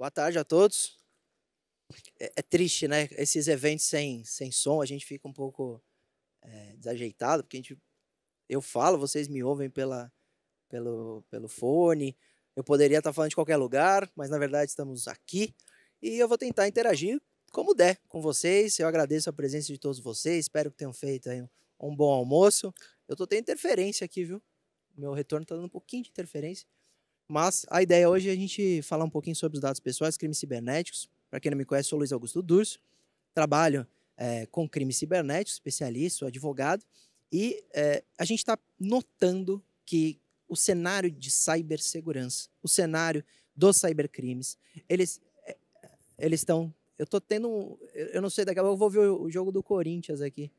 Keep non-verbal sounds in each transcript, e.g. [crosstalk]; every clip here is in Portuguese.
Boa tarde a todos. É, é, triste, né? Esses eventos sem, sem som, a gente fica um pouco é, desajeitado, porque a gente, eu falo, vocês me ouvem pela, pelo, pelo fone. Eu poderia estar falando de qualquer lugar, mas na verdade estamos aqui. E eu vou tentar interagir como der com vocês. Eu agradeço a presença de todos vocês. Espero que tenham feito aí um, um bom almoço. Eu estou tendo interferência aqui, viu? Meu retorno está dando um pouquinho de interferência. Mas a ideia hoje é a gente falar um pouquinho sobre os dados pessoais, crimes cibernéticos. Para quem não me conhece, sou Luiz Augusto Durso, trabalho é, com crimes cibernéticos, especialista, advogado, e é, a gente está notando que o cenário de cibersegurança, o cenário dos cybercrimes, eles eh, eles estão. Eu estou tendo um, Eu não sei, daqui a pouco eu vou ver o jogo do Corinthians aqui.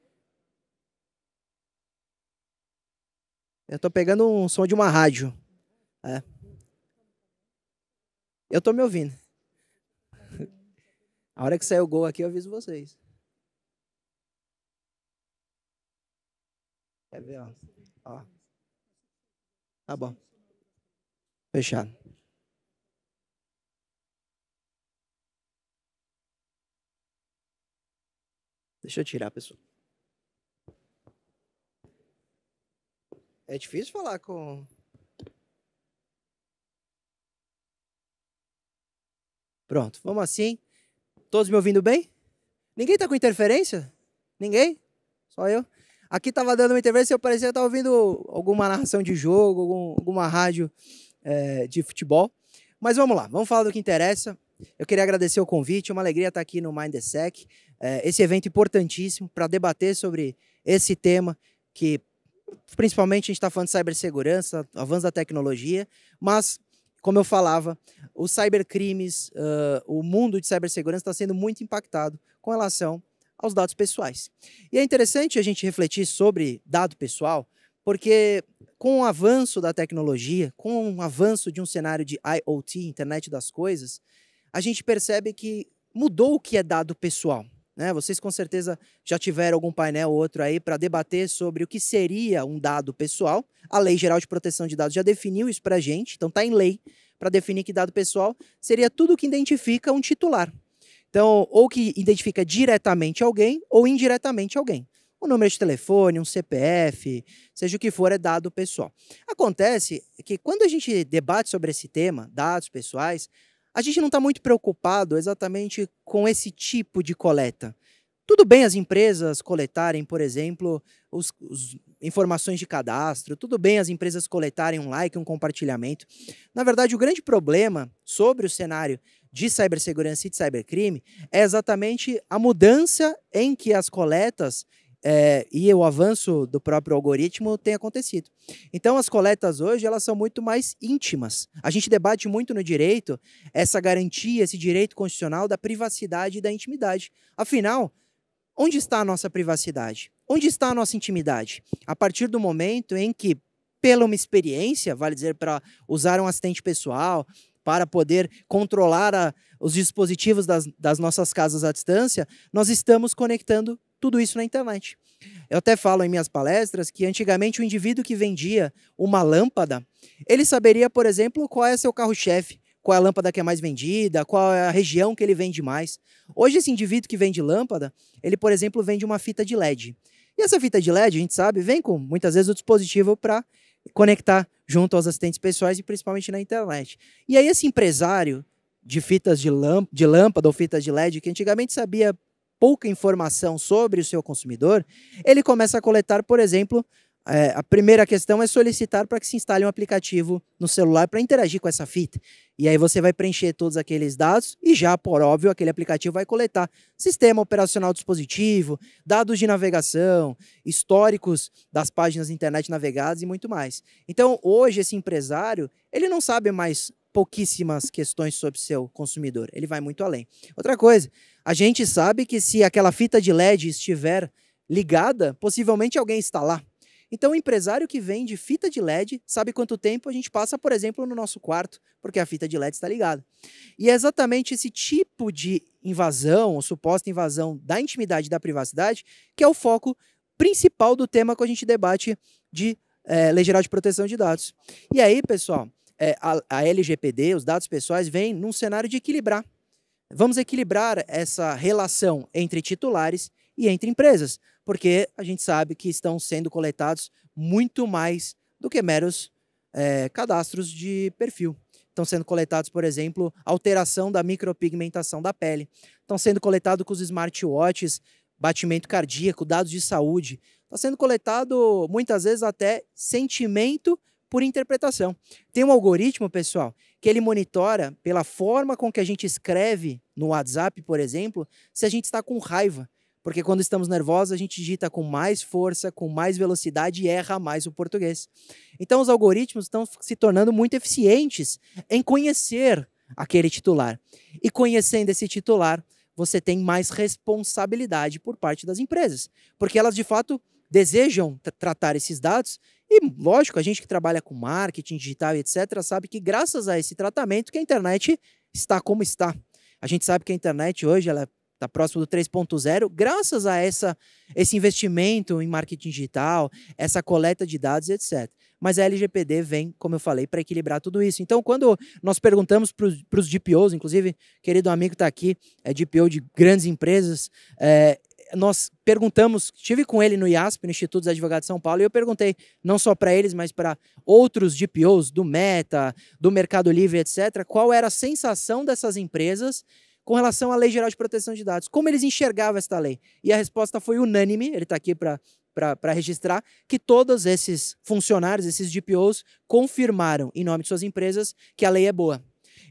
Eu estou pegando um som de uma rádio. É. Eu estou me ouvindo. [laughs] A hora que sair o gol aqui, eu aviso vocês. Quer ver, ó. ó. Tá bom. Fechado. Deixa eu tirar, pessoal. É difícil falar com Pronto, vamos assim. Todos me ouvindo bem? Ninguém tá com interferência? Ninguém? Só eu? Aqui tava dando uma interferência, eu parecia estar ouvindo alguma narração de jogo, algum, alguma rádio é, de futebol. Mas vamos lá, vamos falar do que interessa. Eu queria agradecer o convite, é uma alegria estar aqui no MindSec, é, esse evento importantíssimo para debater sobre esse tema que principalmente a gente está falando de cibersegurança, avanço da tecnologia, mas como eu falava, os cybercrimes, uh, o mundo de cibersegurança está sendo muito impactado com relação aos dados pessoais. E é interessante a gente refletir sobre dado pessoal, porque com o avanço da tecnologia, com o avanço de um cenário de IoT, internet das coisas, a gente percebe que mudou o que é dado pessoal. Né? Vocês com certeza já tiveram algum painel ou outro aí para debater sobre o que seria um dado pessoal. A Lei Geral de Proteção de Dados já definiu isso para a gente, então está em lei para definir que dado pessoal seria tudo que identifica um titular. Então, ou que identifica diretamente alguém ou indiretamente alguém. Um número de telefone, um CPF, seja o que for, é dado pessoal. Acontece que quando a gente debate sobre esse tema, dados pessoais, a gente não está muito preocupado exatamente com esse tipo de coleta. Tudo bem as empresas coletarem, por exemplo, os, os, informações de cadastro, tudo bem as empresas coletarem um like, um compartilhamento. Na verdade, o grande problema sobre o cenário de cibersegurança e de cybercrime é exatamente a mudança em que as coletas é, e o avanço do próprio algoritmo tem acontecido. Então, as coletas hoje elas são muito mais íntimas. A gente debate muito no direito essa garantia, esse direito constitucional da privacidade e da intimidade. Afinal, onde está a nossa privacidade? Onde está a nossa intimidade? A partir do momento em que, pela uma experiência, vale dizer, para usar um assistente pessoal, para poder controlar a, os dispositivos das, das nossas casas à distância, nós estamos conectando tudo isso na internet. Eu até falo em minhas palestras que antigamente o indivíduo que vendia uma lâmpada, ele saberia, por exemplo, qual é seu carro-chefe, qual é a lâmpada que é mais vendida, qual é a região que ele vende mais. Hoje esse indivíduo que vende lâmpada, ele, por exemplo, vende uma fita de LED. E essa fita de LED, a gente sabe, vem com muitas vezes o dispositivo para conectar junto aos assistentes pessoais e principalmente na internet. E aí esse empresário de fitas de, lâmp de lâmpada ou fitas de LED, que antigamente sabia pouca informação sobre o seu consumidor, ele começa a coletar, por exemplo, é, a primeira questão é solicitar para que se instale um aplicativo no celular para interagir com essa fita. E aí você vai preencher todos aqueles dados e já, por óbvio, aquele aplicativo vai coletar sistema operacional do dispositivo, dados de navegação, históricos das páginas da internet navegadas e muito mais. Então, hoje, esse empresário, ele não sabe mais pouquíssimas questões sobre seu consumidor. Ele vai muito além. Outra coisa, a gente sabe que se aquela fita de LED estiver ligada, possivelmente alguém está lá. Então, o empresário que vende fita de LED sabe quanto tempo a gente passa, por exemplo, no nosso quarto, porque a fita de LED está ligada. E é exatamente esse tipo de invasão, ou suposta invasão da intimidade e da privacidade, que é o foco principal do tema que a gente debate de é, Lei Geral de Proteção de Dados. E aí, pessoal, é, a, a LGPD, os dados pessoais, vem num cenário de equilibrar. Vamos equilibrar essa relação entre titulares e entre empresas, porque a gente sabe que estão sendo coletados muito mais do que meros é, cadastros de perfil. Estão sendo coletados, por exemplo, alteração da micropigmentação da pele. Estão sendo coletados com os smartwatches, batimento cardíaco, dados de saúde. Está sendo coletado, muitas vezes, até sentimento por interpretação. Tem um algoritmo, pessoal, que ele monitora pela forma com que a gente escreve no WhatsApp, por exemplo, se a gente está com raiva. Porque quando estamos nervosos, a gente digita com mais força, com mais velocidade e erra mais o português. Então, os algoritmos estão se tornando muito eficientes em conhecer aquele titular. E conhecendo esse titular, você tem mais responsabilidade por parte das empresas, porque elas de fato desejam tratar esses dados e, lógico, a gente que trabalha com marketing digital, etc., sabe que graças a esse tratamento que a internet está como está. A gente sabe que a internet hoje ela está próximo do 3.0, graças a essa, esse investimento em marketing digital, essa coleta de dados, etc. Mas a LGPD vem, como eu falei, para equilibrar tudo isso. Então, quando nós perguntamos para os DPOs, inclusive, querido amigo está aqui, é DPO de grandes empresas, é, nós perguntamos, tive com ele no IASP, no Instituto dos Advogados de São Paulo, e eu perguntei não só para eles, mas para outros DPOs do Meta, do Mercado Livre, etc., qual era a sensação dessas empresas com relação à Lei Geral de Proteção de Dados, como eles enxergavam esta lei. E a resposta foi unânime, ele está aqui para para registrar que todos esses funcionários, esses DPOs, confirmaram em nome de suas empresas que a lei é boa.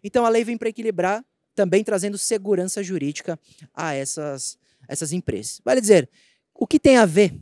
Então a lei vem para equilibrar, também trazendo segurança jurídica a essas essas empresas. Vale dizer, o que tem a ver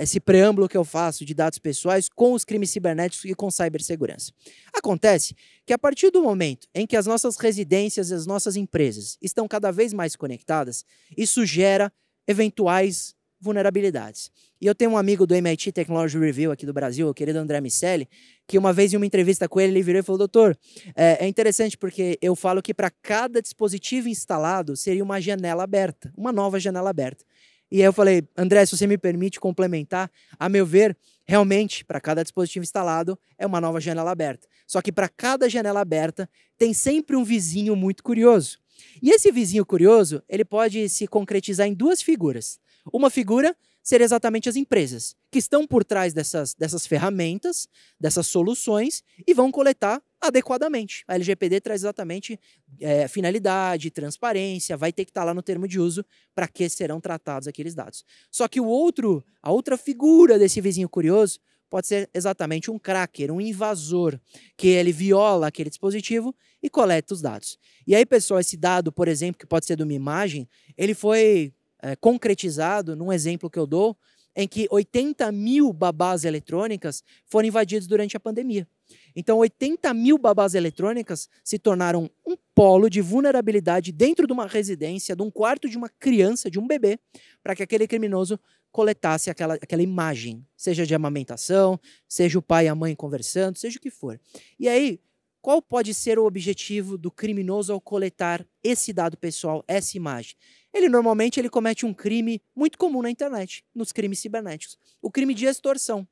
esse preâmbulo que eu faço de dados pessoais com os crimes cibernéticos e com cibersegurança. Acontece que a partir do momento em que as nossas residências e as nossas empresas estão cada vez mais conectadas, isso gera eventuais vulnerabilidades. E eu tenho um amigo do MIT Technology Review aqui do Brasil, o querido André Miceli, que uma vez em uma entrevista com ele, ele virou e falou: Doutor, é, é interessante porque eu falo que para cada dispositivo instalado seria uma janela aberta, uma nova janela aberta. E aí eu falei: André, se você me permite complementar, a meu ver, realmente, para cada dispositivo instalado é uma nova janela aberta. Só que para cada janela aberta tem sempre um vizinho muito curioso. E esse vizinho curioso, ele pode se concretizar em duas figuras. Uma figura ser exatamente as empresas que estão por trás dessas, dessas ferramentas, dessas soluções e vão coletar adequadamente. A LGPD traz exatamente é, finalidade, transparência, vai ter que estar tá lá no termo de uso para que serão tratados aqueles dados. Só que o outro, a outra figura desse vizinho curioso pode ser exatamente um cracker, um invasor, que ele viola aquele dispositivo e coleta os dados. E aí, pessoal, esse dado, por exemplo, que pode ser de uma imagem, ele foi é, concretizado num exemplo que eu dou, em que 80 mil babás eletrônicas foram invadidos durante a pandemia. Então, 80 mil babás eletrônicas se tornaram um polo de vulnerabilidade dentro de uma residência, de um quarto de uma criança, de um bebê, para que aquele criminoso coletasse aquela, aquela imagem, seja de amamentação, seja o pai e a mãe conversando, seja o que for. E aí, qual pode ser o objetivo do criminoso ao coletar esse dado pessoal, essa imagem? Ele normalmente ele comete um crime muito comum na internet, nos crimes cibernéticos, o crime de extorsão.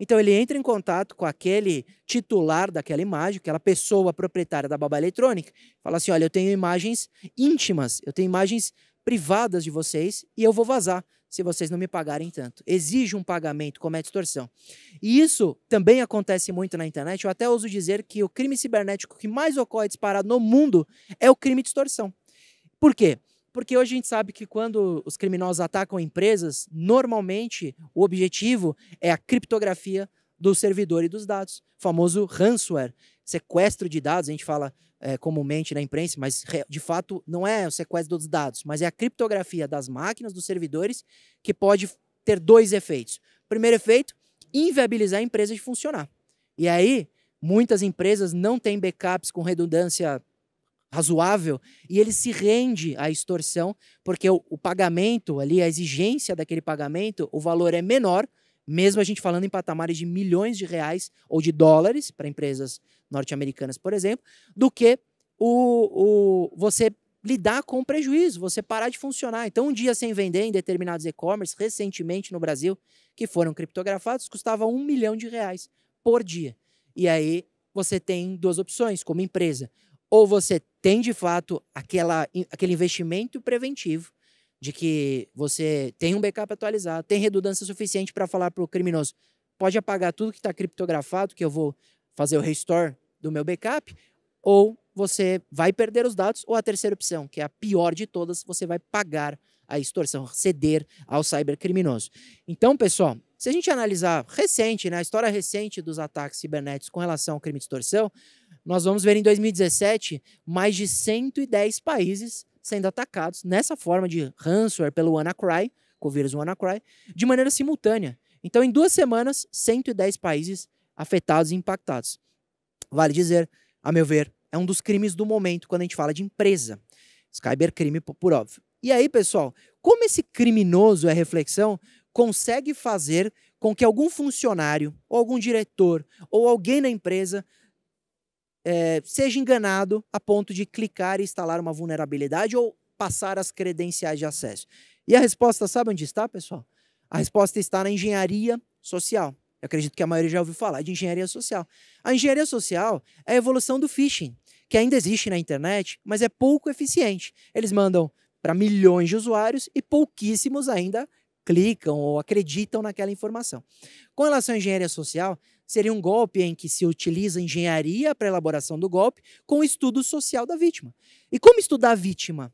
Então ele entra em contato com aquele titular daquela imagem, aquela pessoa proprietária da baba eletrônica, fala assim: "Olha, eu tenho imagens íntimas, eu tenho imagens privadas de vocês e eu vou vazar se vocês não me pagarem tanto. Exige um pagamento, comete extorsão. E isso também acontece muito na internet. Eu até ouso dizer que o crime cibernético que mais ocorre disparado no mundo é o crime de extorsão. Por quê? Porque hoje a gente sabe que quando os criminosos atacam empresas, normalmente o objetivo é a criptografia do servidor e dos dados, famoso ransomware, sequestro de dados, a gente fala é, comumente na imprensa, mas de fato não é o sequestro dos dados, mas é a criptografia das máquinas, dos servidores, que pode ter dois efeitos. Primeiro efeito, inviabilizar a empresa de funcionar. E aí, muitas empresas não têm backups com redundância razoável e ele se rende à extorsão, porque o, o pagamento ali, a exigência daquele pagamento, o valor é menor mesmo a gente falando em patamares de milhões de reais ou de dólares, para empresas norte-americanas, por exemplo, do que o, o, você lidar com o prejuízo, você parar de funcionar. Então, um dia sem vender em determinados e-commerce, recentemente no Brasil, que foram criptografados, custava um milhão de reais por dia. E aí você tem duas opções como empresa. Ou você tem, de fato, aquela, aquele investimento preventivo de que você tem um backup atualizado, tem redundância suficiente para falar para o criminoso: pode apagar tudo que está criptografado, que eu vou fazer o restore do meu backup, ou você vai perder os dados, ou a terceira opção, que é a pior de todas, você vai pagar a extorsão, ceder ao cybercriminoso. Então, pessoal, se a gente analisar recente, né, a história recente dos ataques cibernéticos com relação ao crime de extorsão, nós vamos ver em 2017 mais de 110 países sendo atacados nessa forma de ransomware pelo WannaCry, com o vírus WannaCry, de maneira simultânea. Então, em duas semanas, 110 países afetados e impactados. Vale dizer, a meu ver, é um dos crimes do momento quando a gente fala de empresa. Cybercrime, por óbvio. E aí, pessoal, como esse criminoso é reflexão, consegue fazer com que algum funcionário, ou algum diretor, ou alguém na empresa é, seja enganado a ponto de clicar e instalar uma vulnerabilidade ou passar as credenciais de acesso? E a resposta, sabe onde está, pessoal? A resposta está na engenharia social. Eu acredito que a maioria já ouviu falar de engenharia social. A engenharia social é a evolução do phishing, que ainda existe na internet, mas é pouco eficiente. Eles mandam para milhões de usuários e pouquíssimos ainda clicam ou acreditam naquela informação. Com relação à engenharia social, seria um golpe em que se utiliza engenharia para elaboração do golpe com o estudo social da vítima. E como estudar a vítima?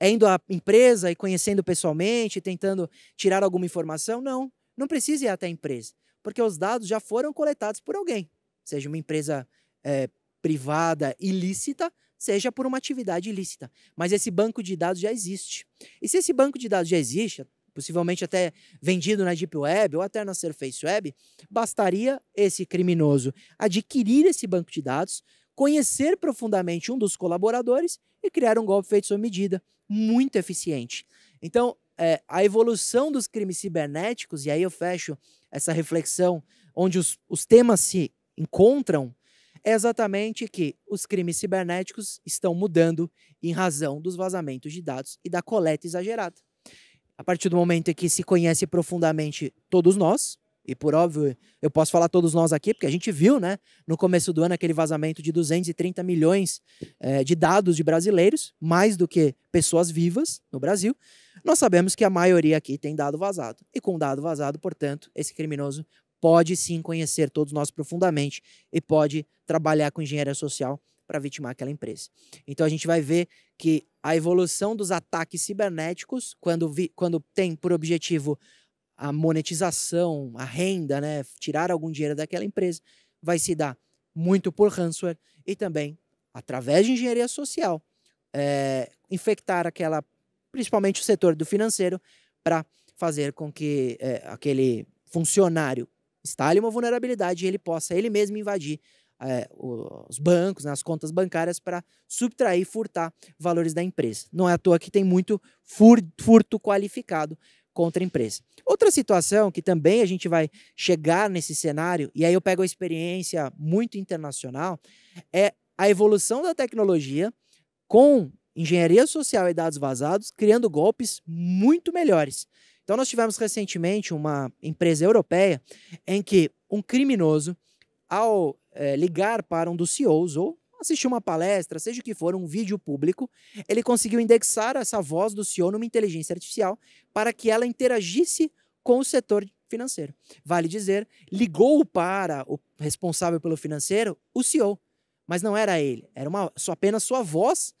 É indo à empresa e conhecendo pessoalmente, tentando tirar alguma informação? Não, não precisa ir até a empresa, porque os dados já foram coletados por alguém, seja uma empresa é, privada ilícita, seja por uma atividade ilícita. Mas esse banco de dados já existe. E se esse banco de dados já existe, possivelmente até vendido na Deep Web ou até na Surface Web, bastaria esse criminoso adquirir esse banco de dados, conhecer profundamente um dos colaboradores e criar um golpe feito sob medida, muito eficiente. Então, é, a evolução dos crimes cibernéticos, e aí eu fecho essa reflexão onde os, os temas se encontram, é exatamente que os crimes cibernéticos estão mudando em razão dos vazamentos de dados e da coleta exagerada a partir do momento em que se conhece profundamente todos nós, e por óbvio, eu posso falar todos nós aqui, porque a gente viu, né, no começo do ano, aquele vazamento de 230 milhões é, de dados de brasileiros, mais do que pessoas vivas no Brasil. Nós sabemos que a maioria aqui tem dado vazado. E com dado vazado, portanto, esse criminoso pode sim conhecer todos nós profundamente e pode trabalhar com engenharia social para vitimar aquela empresa. Então a gente vai ver que a evolução dos ataques cibernéticos, quando, vi, quando tem por objetivo a monetização, a renda, né, tirar algum dinheiro daquela empresa, vai se dar muito por ransomware e também através de engenharia social é, infectar aquela, principalmente o setor do financeiro, para fazer com que é, aquele funcionário instale uma vulnerabilidade e ele possa ele mesmo invadir é, os bancos, né, as contas bancárias, para subtrair e furtar valores da empresa. Não é à toa que tem muito furto qualificado contra a empresa. Outra situação que também a gente vai chegar nesse cenário, e aí eu pego a experiência muito internacional, é a evolução da tecnologia com engenharia social e dados vazados, criando golpes muito melhores. Então, nós tivemos recentemente uma empresa europeia em que um criminoso, ao é, ligar para um dos CEOs ou assistir uma palestra, seja o que for, um vídeo público, ele conseguiu indexar essa voz do CEO numa inteligência artificial para que ela interagisse com o setor financeiro. Vale dizer, ligou para o responsável pelo financeiro, o CEO, mas não era ele, era uma, só apenas sua voz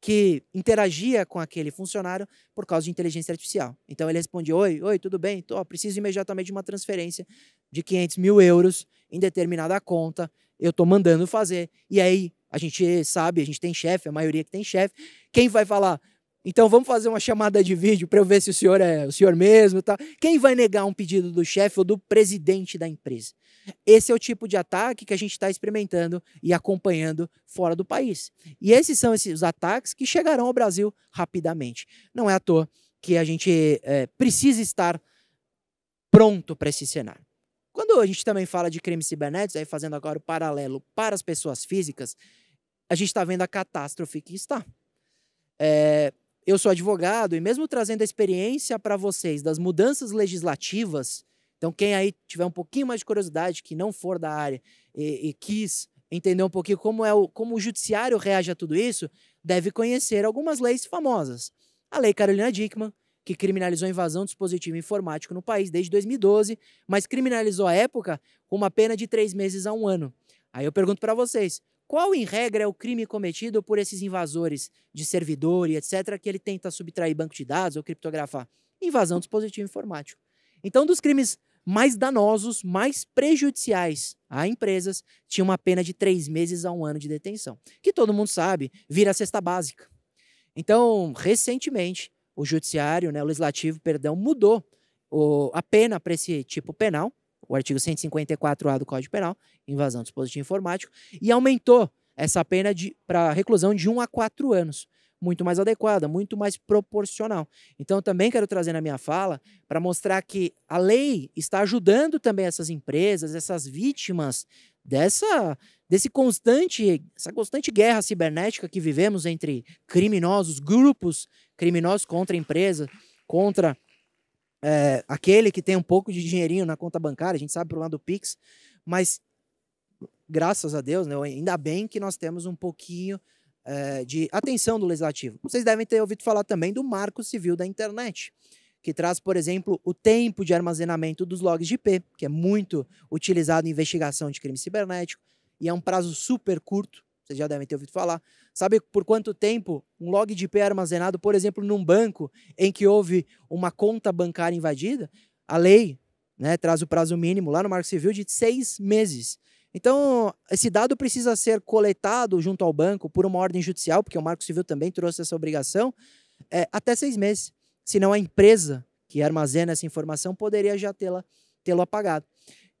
que interagia com aquele funcionário por causa de inteligência artificial. Então ele respondia: Oi, oi, tudo bem? Tô, preciso imediatamente de uma transferência de 500 mil euros em determinada conta, eu estou mandando fazer. E aí, a gente sabe, a gente tem chefe, a maioria que tem chefe. Quem vai falar? Então vamos fazer uma chamada de vídeo para eu ver se o senhor é o senhor mesmo, tá? Quem vai negar um pedido do chefe ou do presidente da empresa? Esse é o tipo de ataque que a gente está experimentando e acompanhando fora do país. E esses são esses, os ataques que chegarão ao Brasil rapidamente. Não é à toa que a gente é, precisa estar pronto para esse cenário. Quando a gente também fala de crimes cibernéticos, aí fazendo agora o paralelo para as pessoas físicas, a gente está vendo a catástrofe que está. É, eu sou advogado e mesmo trazendo a experiência para vocês das mudanças legislativas, então quem aí tiver um pouquinho mais de curiosidade, que não for da área e, e quis entender um pouquinho como é o, como o judiciário reage a tudo isso, deve conhecer algumas leis famosas. A Lei Carolina Dickmann, que criminalizou a invasão de dispositivo informático no país desde 2012, mas criminalizou a época com uma pena de três meses a um ano. Aí eu pergunto para vocês, qual em regra é o crime cometido por esses invasores de servidor e etc., que ele tenta subtrair banco de dados ou criptografar? Invasão de dispositivo informático. Então, dos crimes mais danosos, mais prejudiciais a empresas, tinha uma pena de três meses a um ano de detenção, que todo mundo sabe, vira cesta básica. Então, recentemente, o judiciário, né, o legislativo, perdão, mudou o, a pena para esse tipo penal, o artigo 154A do Código Penal, invasão de dispositivo informático, e aumentou essa pena para reclusão de 1 a 4 anos, muito mais adequada, muito mais proporcional. Então, também quero trazer na minha fala para mostrar que a lei está ajudando também essas empresas, essas vítimas dessa desse constante, essa constante guerra cibernética que vivemos entre criminosos, grupos criminosos contra a empresa, contra é, aquele que tem um pouco de dinheirinho na conta bancária, a gente sabe por lá do Pix, mas graças a Deus, né, ainda bem que nós temos um pouquinho é, de atenção do legislativo. Vocês devem ter ouvido falar também do Marco Civil da Internet, que traz, por exemplo, o tempo de armazenamento dos logs de IP, que é muito utilizado em investigação de crime cibernético, e é um prazo super curto, vocês já devem ter ouvido falar. Sabe por quanto tempo um log de IP é armazenado, por exemplo, num banco em que houve uma conta bancária invadida? A lei né, traz o prazo mínimo lá no Marco Civil de seis meses. Então, esse dado precisa ser coletado junto ao banco por uma ordem judicial, porque o Marco Civil também trouxe essa obrigação, é, até seis meses. Senão a empresa que armazena essa informação poderia já tê-la tê-lo apagado.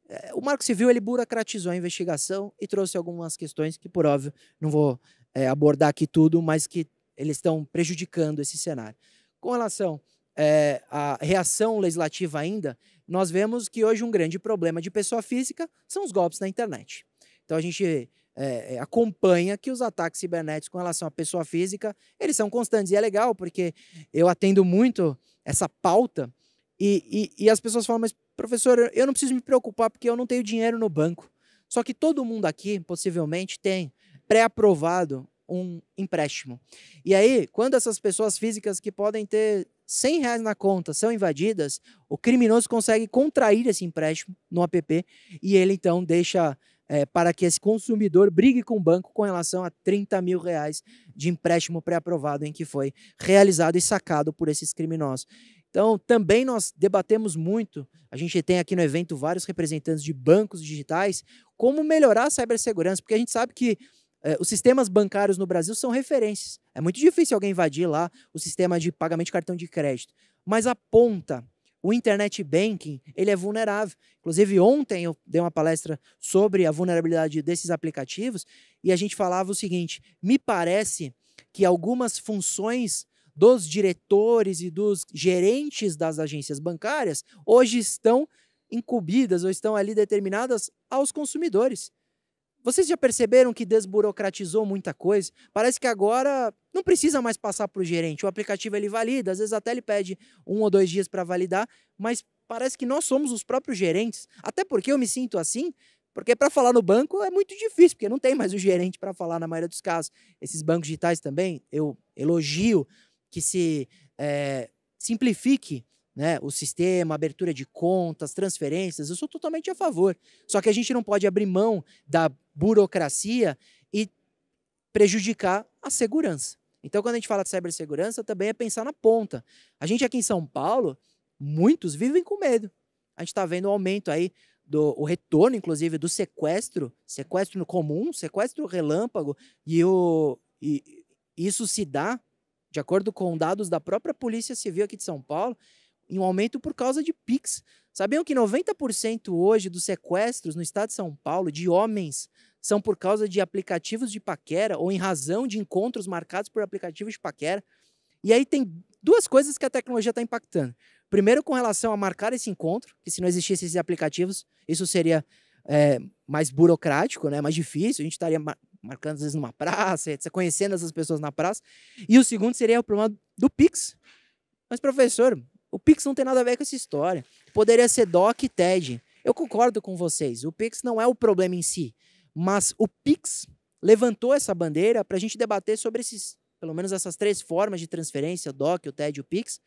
É, o Marco Civil ele burocratizou a investigação e trouxe algumas questões que, por óbvio, não vou é, abordar aqui tudo, mas que eles estão prejudicando esse cenário. Com relação é, à reação legislativa ainda, nós vemos que hoje um grande problema de pessoa física são os golpes na internet. Então a gente é, é, acompanha que os ataques cibernéticos com relação à pessoa física, eles são constantes. E é legal, porque eu atendo muito essa pauta e, e, e as pessoas falam, mas professor, eu não preciso me preocupar porque eu não tenho dinheiro no banco. Só que todo mundo aqui, possivelmente, tem pré-aprovado um empréstimo. E aí, quando essas pessoas físicas que podem ter 100 reais na conta são invadidas, o criminoso consegue contrair esse empréstimo no app e ele então deixa é, para que esse consumidor brigue com o banco com relação a 30 mil reais de empréstimo pré-aprovado em que foi realizado e sacado por esses criminosos. Então, também nós debatemos muito, a gente tem aqui no evento vários representantes de bancos digitais, como melhorar a cibersegurança, porque a gente sabe que eh, os sistemas bancários no Brasil são referências. É muito difícil alguém invadir lá o sistema de pagamento de cartão de crédito. Mas a ponta, o internet banking, ele é vulnerável. Inclusive, ontem eu dei uma palestra sobre a vulnerabilidade desses aplicativos e a gente falava o seguinte: me parece que algumas funções dos diretores e dos gerentes das agências bancárias hoje estão incumbidas ou estão ali determinadas aos consumidores. Vocês já perceberam que desburocratizou muita coisa? Parece que agora não precisa mais passar para o gerente. O aplicativo ele valida, às vezes até ele pede um ou dois dias para validar, mas parece que nós somos os próprios gerentes. Até porque eu me sinto assim, porque para falar no banco é muito difícil, porque não tem mais o gerente para falar na maioria dos casos. Esses bancos digitais também, eu elogio que se é, simplifique né, o sistema, abertura de contas, transferências, eu sou totalmente a favor. Só que a gente não pode abrir mão da burocracia e prejudicar a segurança. Então, quando a gente fala de cibersegurança, também é pensar na ponta. A gente aqui em São Paulo, muitos vivem com medo. A gente está vendo o aumento aí do o retorno, inclusive, do sequestro, sequestro no comum, sequestro relâmpago, e, o, e isso se dá, de acordo com dados da própria Polícia Civil aqui de São Paulo, em um aumento por causa de PIX. Sabiam que 90% hoje dos sequestros no estado de São Paulo de homens são por causa de aplicativos de paquera ou em razão de encontros marcados por aplicativos de paquera? E aí tem duas coisas que a tecnologia está impactando. Primeiro, com relação a marcar esse encontro, que se não existissem esses aplicativos, isso seria é, mais burocrático, né? mais difícil, a gente estaria marcando às vezes numa praça, etc, conhecendo essas pessoas na praça. E o segundo seria o problema do Pix. Mas, professor, o Pix não tem nada a ver com essa história. Poderia ser DOC e TED. Eu concordo com vocês. O Pix não é o problema em si. Mas o Pix levantou essa bandeira para a gente debater sobre esses, pelo menos essas três formas de transferência, o DOC, o TED e o Pix,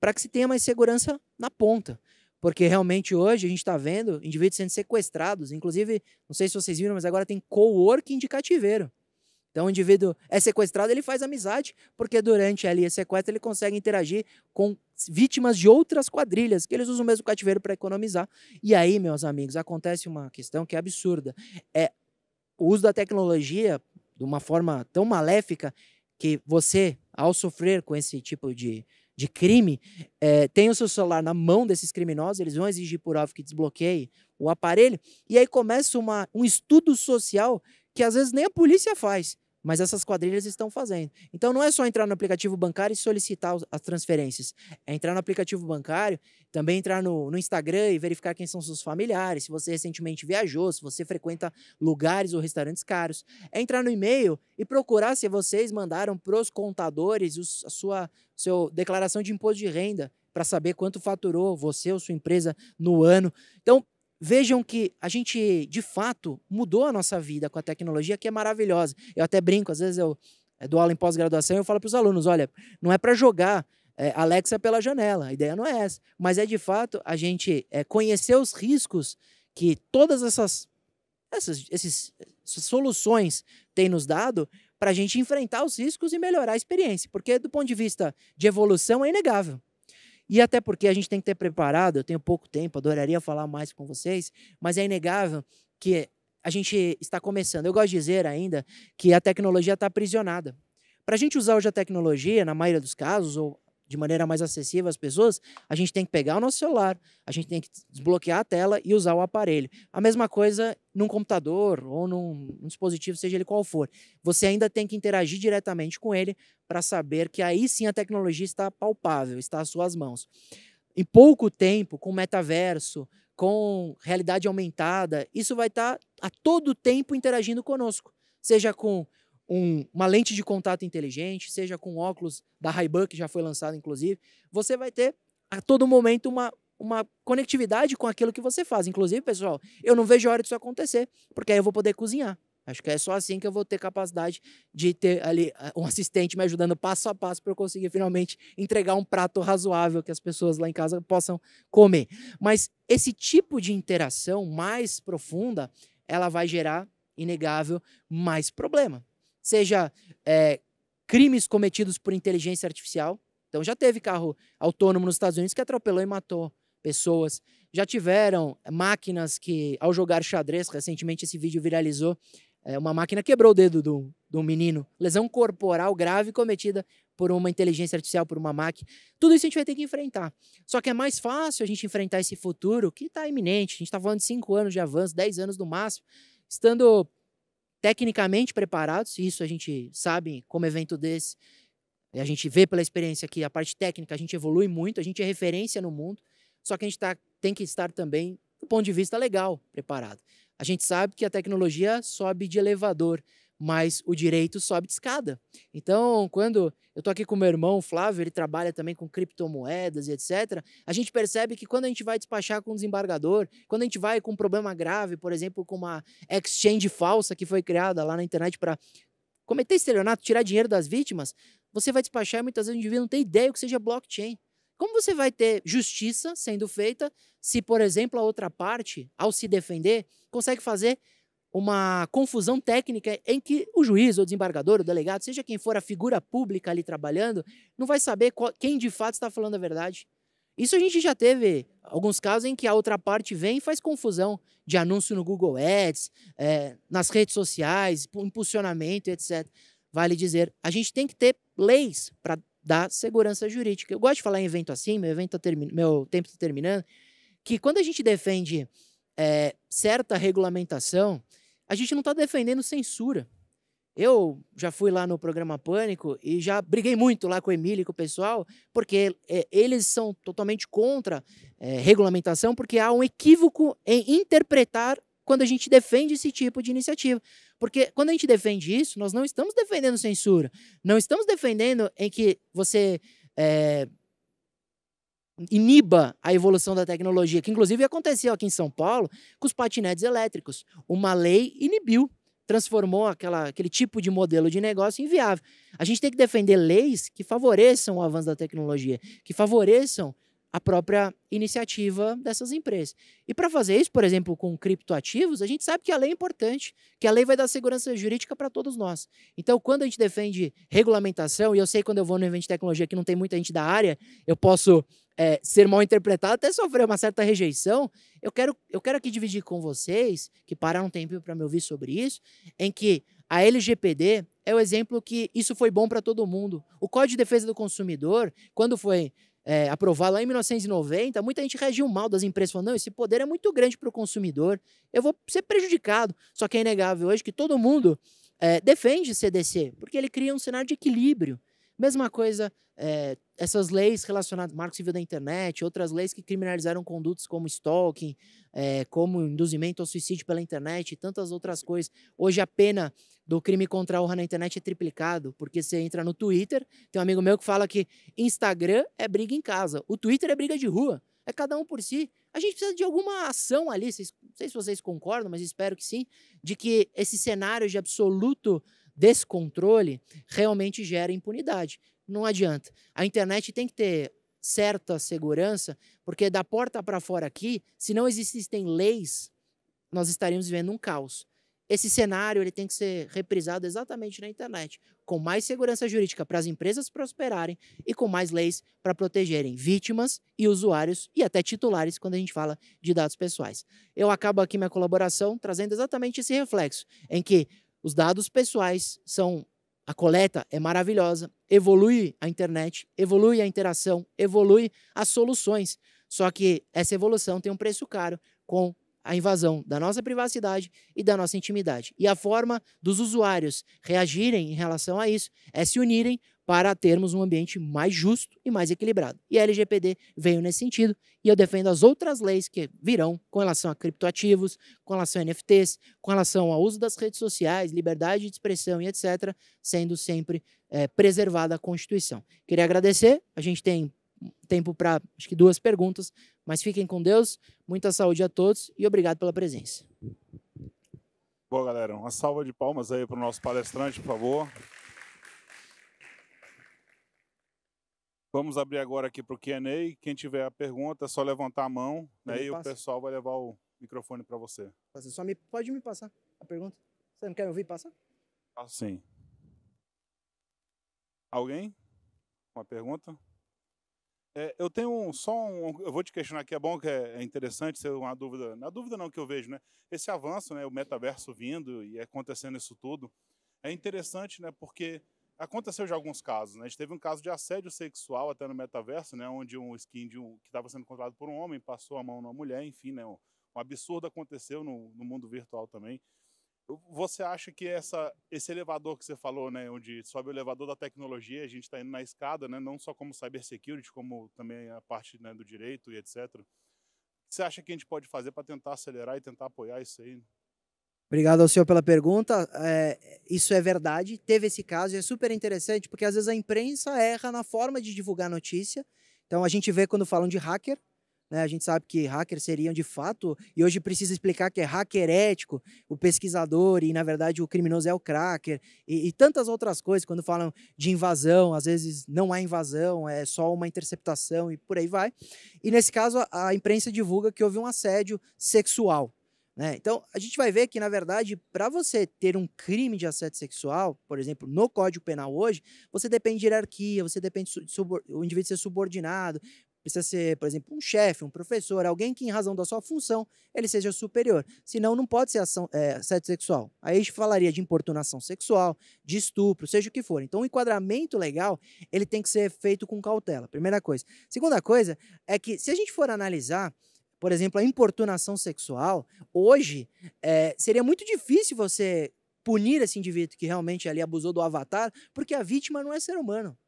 para que se tenha mais segurança na ponta. Porque realmente hoje a gente está vendo indivíduos sendo sequestrados. Inclusive, não sei se vocês viram, mas agora tem coworking de cativeiro. Então, o indivíduo é sequestrado, ele faz amizade, porque durante ali esse sequestro ele consegue interagir com vítimas de outras quadrilhas, que eles usam o mesmo cativeiro para economizar. E aí, meus amigos, acontece uma questão que é absurda. É o uso da tecnologia de uma forma tão maléfica que você, ao sofrer com esse tipo de, de crime, é, tem o seu celular na mão desses criminosos, eles vão exigir por óbvio que desbloqueie o aparelho, e aí começa uma, um estudo social que às vezes nem a polícia faz mas essas quadrilhas estão fazendo. Então não é só entrar no aplicativo bancário e solicitar as transferências. É entrar no aplicativo bancário, também entrar no, no Instagram e verificar quem são seus familiares, se você recentemente viajou, se você frequenta lugares ou restaurantes caros. É entrar no e-mail e procurar se vocês mandaram para os contadores a sua declaração de imposto de renda para saber quanto faturou você ou sua empresa no ano. Então, vejam que a gente, de fato, mudou a nossa vida com a tecnologia, que é maravilhosa. Eu até brinco, às vezes eu eh, dou aula em pós-graduação e eu falo para os alunos: olha, não é para jogar é, Alexa pela janela, a ideia não é essa. Mas é, de fato, a gente é, conhecer os riscos que todas essas, essas, esses, essas soluções têm nos dado para a gente enfrentar os riscos e melhorar a experiência, porque do ponto de vista de evolução é inegável. E até porque a gente tem que ter preparado, eu tenho pouco tempo, adoraria falar mais com vocês, mas é inegável que a gente está começando. Eu gosto de dizer ainda que a tecnologia está aprisionada. Para a gente usar hoje a tecnologia, na maioria dos casos, ou de maneira mais acessível às pessoas, a gente tem que pegar o nosso celular, a gente tem que desbloquear a tela e usar o aparelho. A mesma coisa num computador ou num, num dispositivo, seja ele qual for. Você ainda tem que interagir diretamente com ele para saber que aí sim a tecnologia está palpável, está às suas mãos. Em pouco tempo, com metaverso, com realidade aumentada, isso vai estar tá a todo tempo interagindo conosco, seja com um, uma lente de contato inteligente, seja com óculos da Ray-Ban, que já foi lançado inclusive, você vai ter a todo momento uma, uma conectividade com aquilo que você faz. Inclusive, pessoal, eu não vejo a hora disso acontecer, porque aí eu vou poder cozinhar. Acho que é só assim que eu vou ter capacidade de ter ali eh, um assistente me ajudando passo a passo para eu conseguir finalmente entregar um prato razoável que as pessoas lá em casa possam comer. Mas esse tipo de interação mais profunda, ela vai gerar, inegável, mais problema seja é, crimes cometidos por inteligência artificial. Então já teve carro autônomo nos Estados Unidos que atropelou e matou pessoas. Já tiveram máquinas que, ao jogar xadrez, recentemente esse vídeo viralizou, é, uma máquina quebrou o dedo do, do menino. Lesão corporal grave cometida por uma inteligência artificial, por uma máquina. Tudo isso a gente vai ter que enfrentar. Só que é mais fácil a gente enfrentar esse futuro que está iminente. A gente está falando de 5 anos de avanço, 10 anos no máximo, estando tecnicamente preparados, isso a gente sabe como evento desse. A gente vê pela experiência que a parte técnica a gente evolui muito, a gente é referência no mundo, só que a gente tá, tem que estar também, do ponto de vista legal, preparado. A gente sabe que a tecnologia sobe de elevador, mas o direito sobe de escada. Então, quando eu estou aqui com meu irmão Flávio, ele trabalha também com criptomoedas e etc., a gente percebe que quando a gente vai despachar com um desembargador, quando a gente vai com um problema grave, por exemplo, com uma exchange falsa que foi criada lá na internet para cometer estelionato, tirar dinheiro das vítimas, você vai despachar e muitas vezes o indivíduo não tem ideia o que seja blockchain. Como você vai ter justiça sendo feita se, por exemplo, a outra parte, ao se defender, consegue fazer uma confusão técnica em que o juiz, o desembargador, o delegado, seja quem for a figura pública ali trabalhando, não vai saber qual, quem de fato está falando a verdade. Isso a gente já teve alguns casos em que a outra parte vem e faz confusão de anúncio no Google Ads, é, nas redes sociais, impulsionamento, etc. Vale dizer, a gente tem que ter leis para dar segurança jurídica. Eu gosto de falar em evento assim, meu, evento tá meu tempo está terminando, que quando a gente defende é, certa regulamentação, a gente não está defendendo censura. Eu já fui lá no programa Pânico e já briguei muito lá com o Emílio e com o pessoal, porque é, eles são totalmente contra é, regulamentação, porque há um equívoco em interpretar quando a gente defende esse tipo de iniciativa. Porque quando a gente defende isso, nós não estamos defendendo censura, não estamos defendendo em que você é, iniba a evolução da tecnologia, que inclusive aconteceu aqui em São Paulo com os patinetes elétricos. Uma lei inibiu, transformou aquela, aquele tipo de modelo de negócio inviável. A gente tem que defender leis que favoreçam o avanço da tecnologia, que favoreçam a própria iniciativa dessas empresas. E para fazer isso, por exemplo, com criptoativos, a gente sabe que a lei é importante, que a lei vai dar segurança jurídica para todos nós. Então, quando a gente defende regulamentação, e eu sei quando eu vou no evento de tecnologia que não tem muita gente da área, eu posso é, ser mal interpretado, até sofrer uma certa rejeição, eu quero, eu quero aqui dividir com vocês, que pararam um tempinho para me ouvir sobre isso, em que a LGPD é o exemplo que isso foi bom para todo mundo. O Código de Defesa do Consumidor, quando foi é, aprovado lá em 1990, muita gente reagiu mal das empresas, falando, não, esse poder é muito grande para o consumidor, eu vou ser prejudicado. Só que é inegável hoje que todo mundo é, defende o CDC, porque ele cria um cenário de equilíbrio. Mesma coisa, é, essas leis relacionadas ao Marco Civil da Internet, outras leis que criminalizaram condutos como stalking, é, como induzimento ao suicídio pela internet e tantas outras coisas. Hoje a pena do crime contra a honra na internet é triplicado, porque você entra no Twitter, tem um amigo meu que fala que Instagram é briga em casa, o Twitter é briga de rua, é cada um por si. A gente precisa de alguma ação ali, não sei se vocês concordam, mas espero que sim, de que esse cenário de absoluto descontrole realmente gera impunidade. Não adianta. A internet tem que ter certa segurança, porque da porta para fora aqui, se não existissem leis, nós estaríamos vivendo um caos. Esse cenário ele tem que ser reprisado exatamente na internet, com mais segurança jurídica para as empresas prosperarem e com mais leis para protegerem vítimas e usuários e até titulares quando a gente fala de dados pessoais. Eu acabo aqui minha colaboração trazendo exatamente esse reflexo em que os dados pessoais são. A coleta é maravilhosa, evolui a internet, evolui a interação, evolui as soluções. Só que essa evolução tem um preço caro com a invasão da nossa privacidade e da nossa intimidade. E a forma dos usuários reagirem em relação a isso é se unirem para termos um ambiente mais justo e mais equilibrado. E a LGPD veio nesse sentido, e eu defendo as outras leis que virão com relação a criptoativos, com relação a NFTs, com relação ao uso das redes sociais, liberdade de expressão e etc., sendo sempre é, preservada a Constituição. Queria agradecer, a gente tem tempo para acho que duas perguntas, mas fiquem com Deus, muita saúde a todos e obrigado pela presença. Bom, galera, uma salva de palmas aí para o nosso palestrante, por favor. Vamos abrir agora aqui para o Q&A. Quem tiver a pergunta, é só levantar a mão né, e o pessoal vai levar o microfone para você. Você só me, pode me passar a pergunta? Você não quer me ouvir passar? sim. Alguém? Uma pergunta? É, eu tenho um, só um. Eu vou te questionar aqui. é bom, que é, é, interessante ser uma dúvida. Na dúvida, não, que eu vejo, né? Esse avanço, né, o metaverso vindo e acontecendo isso tudo, é interessante, né? Porque Aconteceu já alguns casos, né? A gente teve um caso de assédio sexual até no metaverso, né? Onde um skin de um, que estava sendo controlado por um homem passou a mão numa mulher, enfim, né? Um, um absurdo aconteceu no, no, mundo virtual também. Você acha que essa, esse elevador que você falou, né? Onde sobe o elevador da tecnologia, a gente está indo na escada, né? Não só como cybersecurity, como também a parte né, do direito e etc. Você acha que a gente pode fazer para tentar acelerar e tentar apoiar isso aí? Obrigado ao senhor pela pergunta. É, isso é verdade. Teve esse caso e é super interessante porque às vezes a imprensa erra na forma de divulgar notícia. Então a gente vê quando falam de hacker, né, a gente sabe que hackers seriam de fato, e hoje precisa explicar que é hacker ético, o pesquisador, e na verdade o criminoso é o cracker, e, e, tantas outras coisas, quando falam de invasão, às vezes não há invasão, é só uma interceptação e por aí vai. E nesse caso, a, a imprensa divulga que houve um assédio sexual. Né? Então, a gente vai ver que, na verdade, para você ter um crime de assédio sexual, por exemplo, no Código Penal hoje, você depende de hierarquia, você depende de o indivíduo ser subordinado, precisa ser, por exemplo, um chefe, um professor, alguém que, em razão da sua função, ele seja superior. Senão, não pode ser ação, é, assédio sexual. Aí a gente falaria de importunação sexual, de estupro, seja o que for. Então, o enquadramento legal, ele tem que ser feito com cautela, primeira coisa. Segunda coisa é que, se a gente for analisar por exemplo, a importunação sexual, hoje é, seria muito difícil você punir esse indivíduo que realmente ali abusou do avatar, porque a vítima não é ser humano.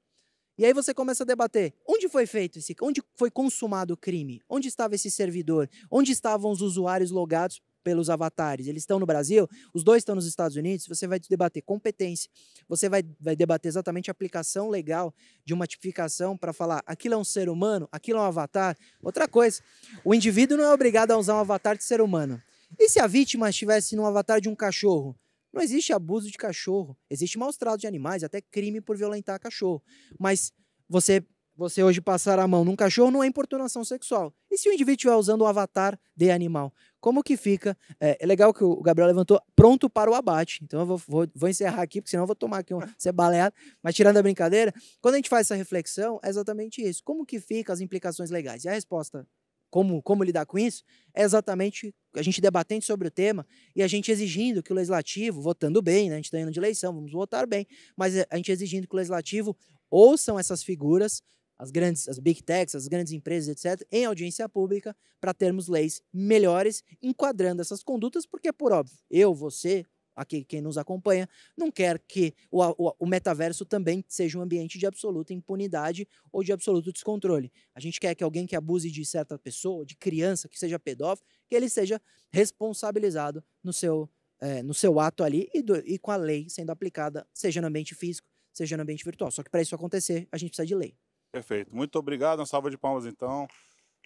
E aí você começa a debater onde foi feito esse, onde foi consumado o crime, onde estava esse servidor, onde estavam os usuários logados pelos avatares, eles estão no Brasil, os dois estão nos Estados Unidos, você vai debater competência, você vai, vai debater exatamente a aplicação legal de uma tipificação para falar aquilo é um ser humano, aquilo é um avatar. Outra coisa, o indivíduo não é obrigado a usar um avatar de ser humano. E se a vítima estivesse num avatar de um cachorro? Não existe abuso de cachorro, existe maus tratos de animais, até crime por violentar cachorro. Mas você você hoje passar a mão num cachorro não é importunação sexual. E se o indivíduo estiver usando o avatar de animal? Como que fica? É, é, legal que o Gabriel levantou pronto para o abate. Então eu vou, vou, vou encerrar aqui, porque senão eu vou tomar aqui um [laughs] ser baleado. Mas tirando a brincadeira, quando a gente faz essa reflexão, é exatamente isso. Como que fica as implicações legais? E a resposta, como, como lidar com isso, é exatamente a gente debatendo sobre o tema e a gente exigindo que o legislativo, votando bem, né? a gente está indo de eleição, vamos votar bem, mas a gente exigindo que o legislativo ouçam essas figuras as grandes, as big techs, as grandes empresas, etc., em audiência pública para termos leis melhores enquadrando essas condutas, porque, por óbvio, eu, você, aqui quem nos acompanha, não quer que o, o, o, metaverso também seja um ambiente de absoluta impunidade ou de absoluto descontrole. A gente quer que alguém que abuse de certa pessoa, de criança, que seja pedófilo, que ele seja responsabilizado no seu, é, no seu ato ali e, do, e com a lei sendo aplicada, seja no ambiente físico, seja no ambiente virtual. Só que para isso acontecer, a gente precisa de lei. Perfeito. Muito obrigado. Uma salva de palmas, então.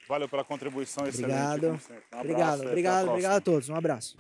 Valeu pela contribuição obrigado. excelente. Um obrigado, obrigado, obrigado a todos. Um abraço.